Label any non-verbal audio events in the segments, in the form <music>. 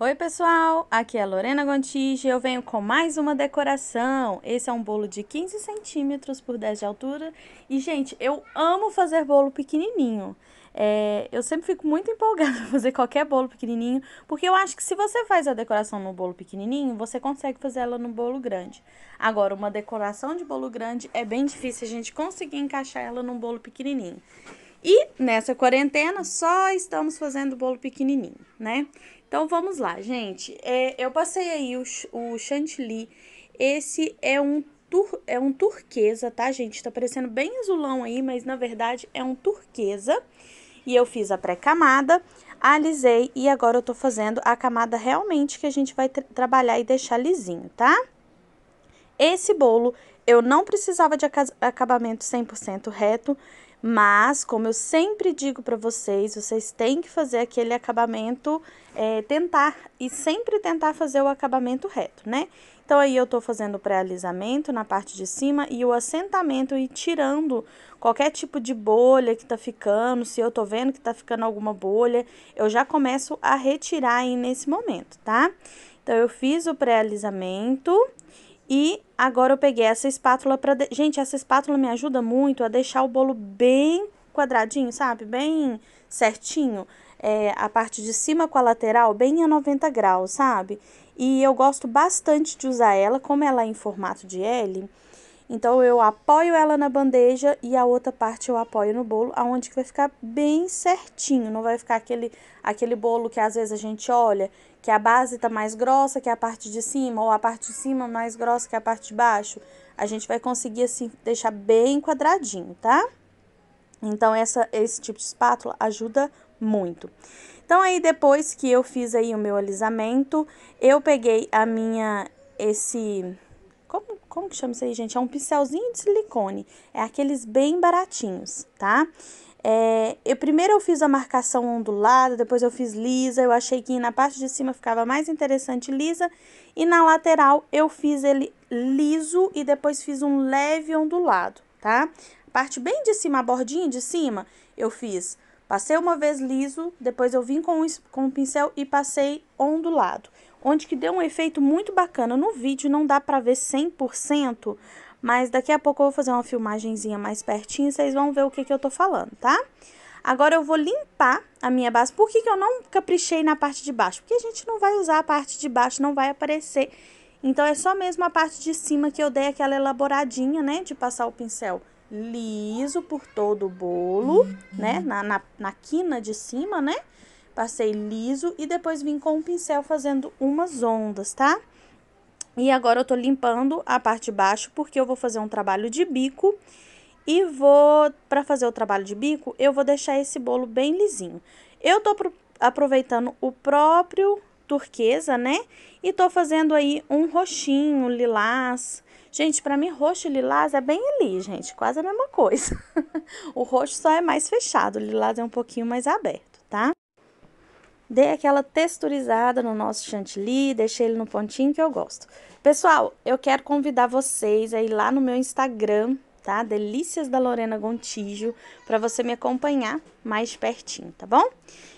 Oi pessoal, aqui é Lorena Gontijo e eu venho com mais uma decoração. Esse é um bolo de 15 centímetros por 10 de altura e gente, eu amo fazer bolo pequenininho. É, eu sempre fico muito <laughs> empolgada a fazer qualquer bolo pequenininho, porque eu acho que se você faz a decoração no bolo pequenininho, você consegue fazer ela no bolo grande. Agora, uma decoração de bolo grande é bem difícil a gente conseguir encaixar ela num bolo pequenininho. E nessa quarentena só estamos fazendo bolo pequenininho, né? Então vamos lá, gente. É, eu passei aí o, o chantilly. Esse é um é um turquesa, tá, gente? Tá parecendo bem azulão aí, mas na verdade é um turquesa. E eu fiz a pré-camada, alisei e agora eu tô fazendo a camada realmente que a gente vai tra trabalhar e deixar lisinho, tá? Esse bolo eu não precisava de acabamento 100% reto, mas, como eu sempre digo para vocês, vocês têm que fazer aquele acabamento, é, tentar e sempre tentar fazer o acabamento reto, né? Então, aí eu tô fazendo o pré-alisamento na parte de cima e o assentamento e tirando qualquer tipo de bolha que tá ficando, se eu tô vendo que tá ficando alguma bolha, eu já começo a retirar aí nesse momento, tá? Então, eu fiz o pré-alisamento e agora eu peguei essa espátula para... De... Gente, essa espátula me ajuda muito a deixar o bolo bem quadradinho, sabe? Bem certinho. É, a parte de cima com a lateral bem a 90 graus, sabe? E eu gosto bastante de usar ela, como ela é em formato de L. Então, eu apoio ela na bandeja e a outra parte eu apoio no bolo, aonde que vai ficar bem certinho. Não vai ficar aquele, aquele bolo que às vezes a gente olha que a base está mais grossa que a parte de cima, ou a parte de cima mais grossa que a parte de baixo. A gente vai conseguir, assim, deixar bem quadradinho, tá? Então, essa, esse tipo de espátula ajuda muito. Então, aí, depois que eu fiz aí o meu alisamento, eu peguei a minha, esse... Como, como que chama isso aí, gente? É um pincelzinho de silicone. É aqueles bem baratinhos, tá? É, eu primeiro eu fiz a marcação ondulada, depois eu fiz lisa. Eu achei que na parte de cima ficava mais interessante lisa e na lateral eu fiz ele liso e depois fiz um leve ondulado, tá? Parte bem de cima, a bordinha de cima, eu fiz. Passei uma vez liso, depois eu vim com, com o pincel e passei ondulado. Onde que deu um efeito muito bacana. No vídeo não dá pra ver 100%, mas daqui a pouco eu vou fazer uma filmagenzinha mais pertinho, vocês vão ver o que, que eu tô falando, tá? Agora eu vou limpar a minha base. Por que, que eu não caprichei na parte de baixo? Porque a gente não vai usar a parte de baixo, não vai aparecer. Então, é só mesmo a parte de cima que eu dei aquela elaboradinha, né? De passar o pincel liso por todo o bolo, né? Uhum. Na, na, na quina de cima, né? Passei liso e depois vim com o pincel fazendo umas ondas, tá? Tá? E agora eu tô limpando a parte de baixo porque eu vou fazer um trabalho de bico e vou para fazer o trabalho de bico, eu vou deixar esse bolo bem lisinho. Eu tô aproveitando o próprio turquesa, né? E tô fazendo aí um roxinho, lilás. Gente, para mim roxo e lilás é bem ali, gente, quase a mesma coisa. <laughs> o roxo só é mais fechado, o lilás é um pouquinho mais aberto. Dei aquela texturizada no nosso chantilly, deixei ele no pontinho que eu gosto. Pessoal, eu quero convidar vocês aí lá no meu Instagram, tá? Delícias da Lorena Gontijo, para você me acompanhar mais pertinho, tá bom?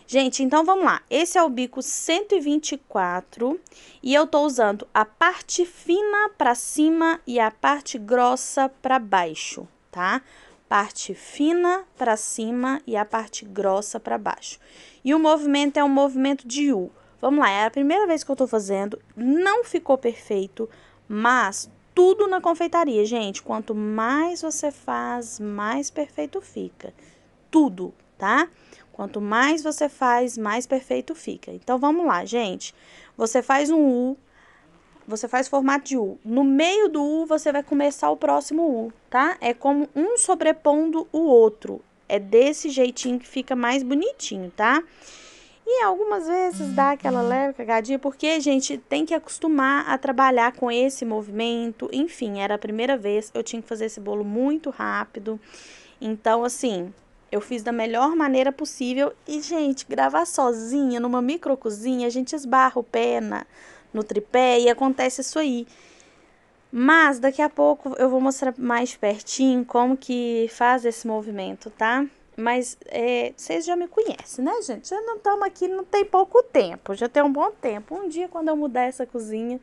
Gente, então vamos lá. Esse é o bico 124 e eu tô usando a parte fina para cima e a parte grossa para baixo, tá? parte fina para cima e a parte grossa para baixo. E o movimento é um movimento de U. Vamos lá, é a primeira vez que eu estou fazendo, não ficou perfeito, mas tudo na confeitaria, gente. Quanto mais você faz, mais perfeito fica. Tudo, tá? Quanto mais você faz, mais perfeito fica. Então vamos lá, gente. Você faz um U, você faz formato de U. No meio do U, você vai começar o próximo U, tá? É como um sobrepondo o outro. É desse jeitinho que fica mais bonitinho, tá? E algumas vezes dá aquela leve cagadinha, porque, gente, tem que acostumar a trabalhar com esse movimento. Enfim, era a primeira vez, eu tinha que fazer esse bolo muito rápido. Então, assim, eu fiz da melhor maneira possível. E, gente, gravar sozinha numa microcozinha, a gente esbarra o pé na no tripé e acontece isso aí. Mas daqui a pouco eu vou mostrar mais pertinho como que faz esse movimento, tá? Mas é, vocês já me conhecem, né, gente? Já não estamos aqui, não tem pouco tempo, já tem um bom tempo. Um dia, quando eu mudar essa cozinha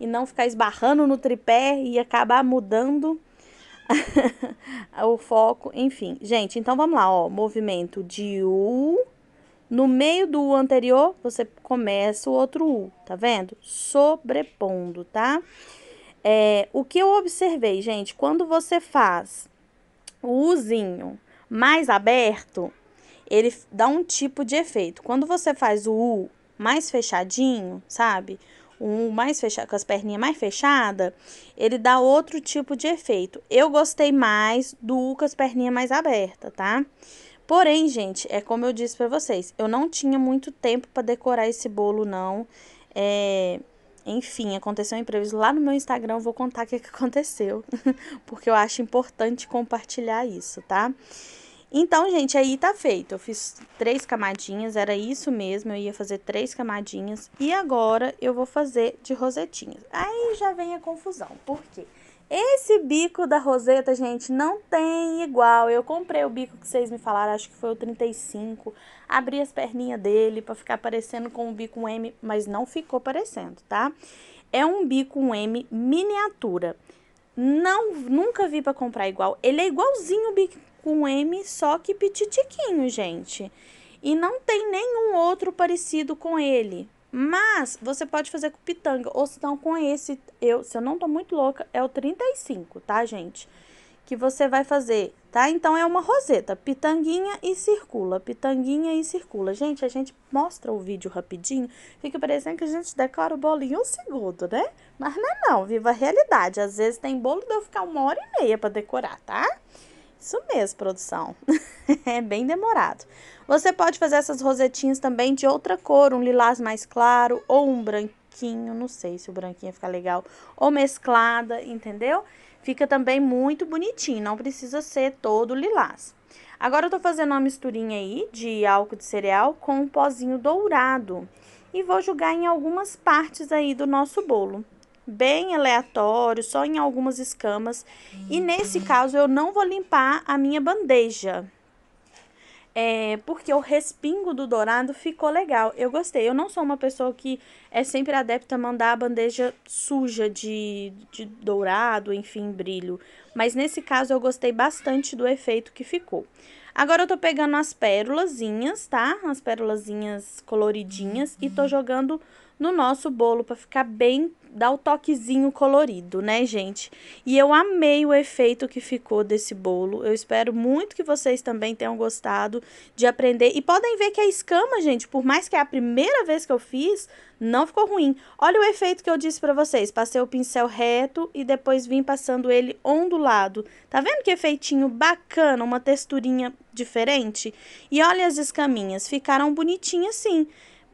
e não ficar esbarrando no tripé e acabar mudando <laughs> o foco, enfim. Gente, então vamos lá, ó. Movimento de U. No meio do U anterior, você começa o outro U, tá vendo? Sobrepondo, tá? É, o que eu observei, gente, quando você faz o Uzinho mais aberto, ele dá um tipo de efeito. Quando você faz o U mais fechadinho, sabe? um mais fechado, com as perninhas mais fechadas, ele dá outro tipo de efeito. Eu gostei mais do com as perninhas mais abertas, tá? Porém, gente, é como eu disse para vocês, eu não tinha muito tempo para decorar esse bolo, não. É... Enfim, aconteceu um imprevisto lá no meu Instagram, eu vou contar o que <laughs> aconteceu, <laughs> porque eu acho importante compartilhar isso, tá? Tá? Então, gente, aí tá feito. Eu fiz três camadinhas, era isso mesmo, eu ia fazer três camadinhas. E agora eu vou fazer de rosetinhas. Aí já vem a confusão, por quê? Esse bico da roseta, gente, não tem igual. Eu comprei o bico que vocês me falaram, acho que foi o 35. Abri as perninhas dele para ficar parecendo com o bico M, mas não ficou parecendo, tá? É um bico M miniatura. Não, nunca vi para comprar igual. Ele é igualzinho o bico com M só que pititiquinho, gente. E não tem nenhum outro parecido com ele. Mas você pode fazer com pitanga, ou se não com esse, eu, se eu não tô muito louca, é o 35, tá, gente? Que você vai fazer, tá? Então é uma roseta, pitanguinha e circula, pitanguinha e circula. Gente, a gente mostra o vídeo rapidinho, fica parecendo que a gente decora o bolo em um segundo, né? Mas não é não, viva a realidade. Às vezes tem bolo de eu ficar uma hora e meia para decorar, tá? Isso mesmo, produção. <laughs> é bem demorado. Você pode fazer essas rosetinhas também de outra cor, um lilás mais claro ou um branquinho, não sei se o branquinho fica legal, ou mesclada, entendeu? Fica também muito bonitinho, não precisa ser todo lilás. Agora eu tô fazendo uma misturinha aí de álcool de cereal com um pozinho dourado e vou jogar em algumas partes aí do nosso bolo bem aleatório, só em algumas escamas. E uhum. nesse caso eu não vou limpar a minha bandeja. É, porque o respingo do dourado ficou legal. Eu gostei. Eu não sou uma pessoa que é sempre adepta a mandar a bandeja suja de, de dourado, enfim, brilho. Mas nesse caso eu gostei bastante do efeito que ficou. Agora eu tô pegando as pérolazinhas, tá? As pérolazinhas coloridinhas e tô uhum. jogando no nosso bolo para ficar bem, dar o toquezinho colorido, né, gente? E eu amei o efeito que ficou desse bolo. Eu espero muito que vocês também tenham gostado de aprender. E podem ver que a escama, gente, por mais que é a primeira vez que eu fiz, não ficou ruim. Olha o efeito que eu disse para vocês. Passei o pincel reto e depois vim passando ele ondulado. Tá vendo que efeitinho bacana, uma texturinha diferente? E olha as escaminhas, ficaram bonitinhas sim.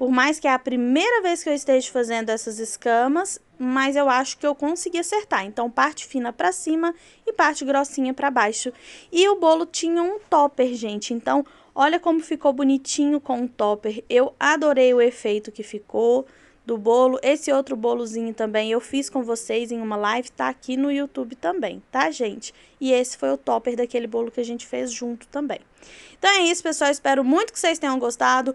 Por mais que é a primeira vez que eu esteja fazendo essas escamas, mas eu acho que eu consegui acertar. Então, parte fina para cima e parte grossinha para baixo. E o bolo tinha um topper, gente. Então, olha como ficou bonitinho com o topper. Eu adorei o efeito que ficou do bolo. Esse outro bolozinho também eu fiz com vocês em uma live, tá aqui no YouTube também, tá, gente? E esse foi o topper daquele bolo que a gente fez junto também. Então é isso, pessoal. Espero muito que vocês tenham gostado.